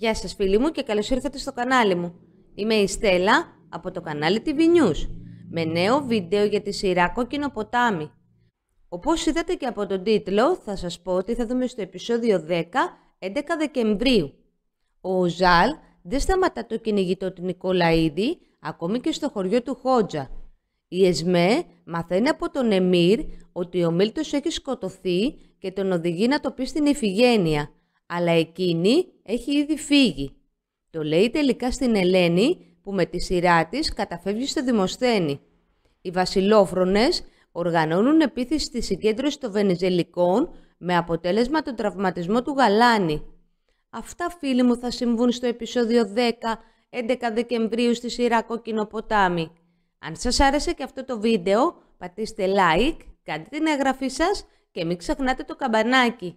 Γεια σας φίλοι μου και καλώς ήρθατε στο κανάλι μου. Είμαι η Στέλλα από το κανάλι TV News με νέο βίντεο για τη σειρά Κόκκινο Ποτάμι. Όπως είδατε και από τον τίτλο θα σας πω ότι θα δούμε στο επεισόδιο 10 11 Δεκεμβρίου. Ο Ζαλ δεν σταματά το κυνηγητό του Νικολαίδη ακόμη και στο χωριό του Χότζα. Η Εσμέ μαθαίνει από τον Εμμύρ ότι ο Μίλτος έχει σκοτωθεί και τον οδηγεί να το πει στην Ιφηγένεια αλλά εκείνη έχει ήδη φύγει. Το λέει τελικά στην Ελένη που με τη σειρά της καταφεύγει στο Δημοσθένη. Οι βασιλόφρονες οργανώνουν επίθεση στη συγκέντρωση των Βενιζελικών με αποτέλεσμα τον τραυματισμό του Γαλάνη. Αυτά φίλοι μου θα συμβούν στο επεισόδιο 10, 11 Δεκεμβρίου στη σειρά Κόκκινο Ποτάμι. Αν σας άρεσε και αυτό το βίντεο, πατήστε like, κάντε την εγγραφή σας και μην ξεχνάτε το καμπανάκι.